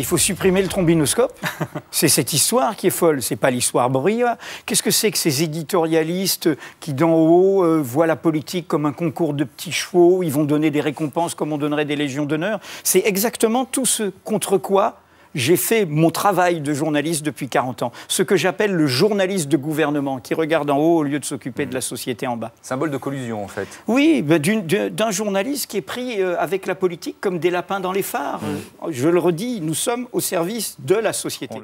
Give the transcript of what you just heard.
Il faut supprimer le trombinoscope. c'est cette histoire qui est folle. C'est pas l'histoire brillante Qu'est-ce que c'est que ces éditorialistes qui, d'en haut, euh, voient la politique comme un concours de petits chevaux Ils vont donner des récompenses comme on donnerait des légions d'honneur. C'est exactement tout ce contre quoi j'ai fait mon travail de journaliste depuis 40 ans, ce que j'appelle le journaliste de gouvernement, qui regarde en haut au lieu de s'occuper de la société en bas. Symbole de collusion, en fait. Oui, bah, d'un journaliste qui est pris euh, avec la politique comme des lapins dans les phares. Mmh. Je le redis, nous sommes au service de la société.